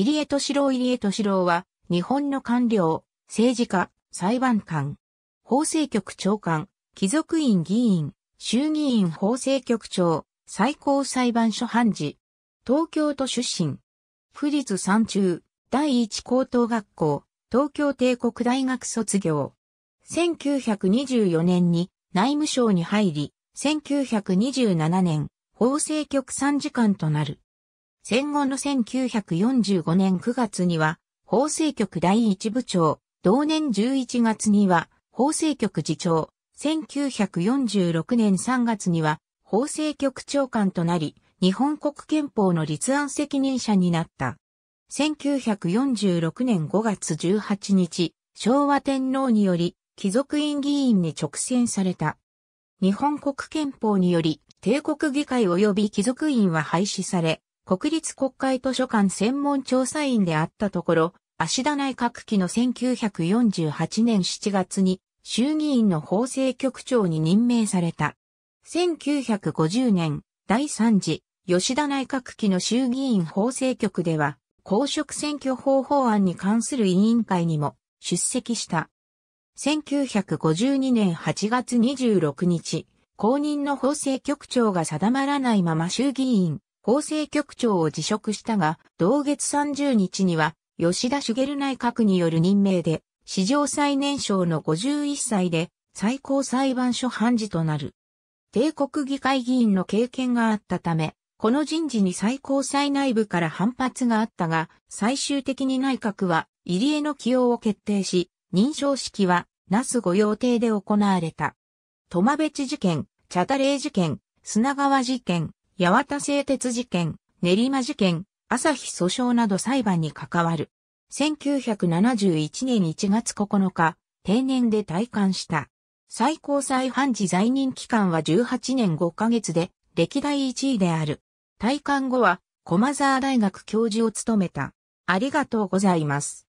入江敏郎入江敏郎は、日本の官僚、政治家、裁判官、法制局長官、貴族院議員、衆議院法制局長、最高裁判所判事、東京都出身、富立三中、第一高等学校、東京帝国大学卒業。1924年に内務省に入り、1927年、法制局参事官となる。戦後の1945年9月には、法制局第一部長、同年11月には、法制局次長、1946年3月には、法制局長官となり、日本国憲法の立案責任者になった。1946年5月18日、昭和天皇により、貴族院議員に直選された。日本国憲法により、帝国議会及び貴族院は廃止され、国立国会図書館専門調査員であったところ、芦田内閣期の1948年7月に衆議院の法制局長に任命された。1950年、第3次、吉田内閣期の衆議院法制局では、公職選挙法法案に関する委員会にも出席した。1952年8月26日、公認の法制局長が定まらないまま衆議院法制局長を辞職したが、同月30日には、吉田茂内閣による任命で、史上最年少の51歳で、最高裁判所判事となる。帝国議会議員の経験があったため、この人事に最高裁内部から反発があったが、最終的に内閣は、入江の起用を決定し、認証式は、那須御用邸で行われた。戸間別事件、茶田霊事件、砂川事件、八幡製鉄事件、練馬事件、朝日訴訟など裁判に関わる。1971年1月9日、定年で退官した。最高裁判事在任期間は18年5ヶ月で、歴代1位である。退官後は、駒沢大学教授を務めた。ありがとうございます。